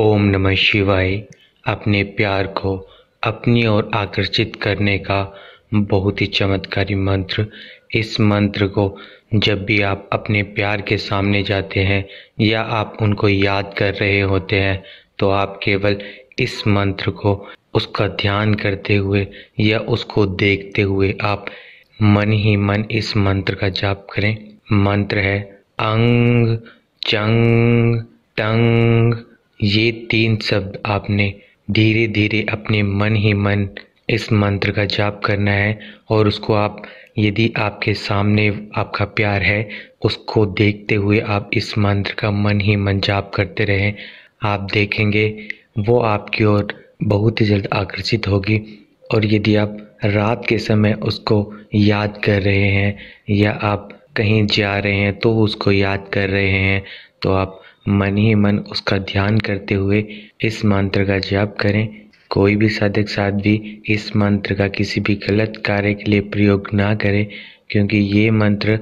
ओम नमः शिवाय अपने प्यार को अपनी ओर आकर्षित करने का बहुत ही चमत्कारी मंत्र इस मंत्र को जब भी आप अपने प्यार के सामने जाते हैं या आप उनको याद कर रहे होते हैं तो आप केवल इस मंत्र को उसका ध्यान करते हुए या उसको देखते हुए आप मन ही मन इस मंत्र का जाप करें मंत्र है अंग चंग टंग ये तीन शब्द आपने धीरे धीरे अपने मन ही मन इस मंत्र का जाप करना है और उसको आप यदि आपके सामने आपका प्यार है उसको देखते हुए आप इस मंत्र का मन ही मन जाप करते रहें आप देखेंगे वो आपकी ओर बहुत ही जल्द आकर्षित होगी और यदि आप रात के समय उसको याद कर रहे हैं या आप कहीं जा रहे हैं तो उसको याद कर रहे हैं तो आप मन ही मन उसका ध्यान करते हुए इस मंत्र का जाप करें कोई भी साधक साध्वी इस मंत्र का किसी भी गलत कार्य के लिए प्रयोग ना करें क्योंकि ये मंत्र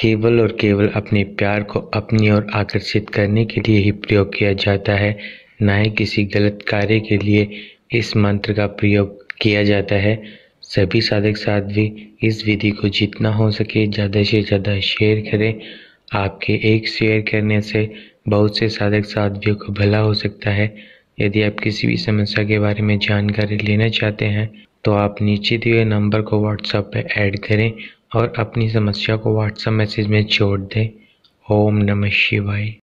केवल और केवल अपने प्यार को अपनी ओर आकर्षित करने के लिए ही प्रयोग किया जाता है न ही किसी गलत कार्य के लिए इस मंत्र का प्रयोग किया जाता है सभी साधक साध्वी इस विधि को जितना हो सके ज़्यादा से ज़्यादा शेयर करें आपके एक शेयर करने से बहुत से साधक साध्वियों को भला हो सकता है यदि आप किसी भी समस्या के बारे में जानकारी लेना चाहते हैं तो आप नीचे दिए नंबर को व्हाट्सएप पर ऐड करें और अपनी समस्या को व्हाट्सएप मैसेज में जोड़ दें ओम नमः शिवाय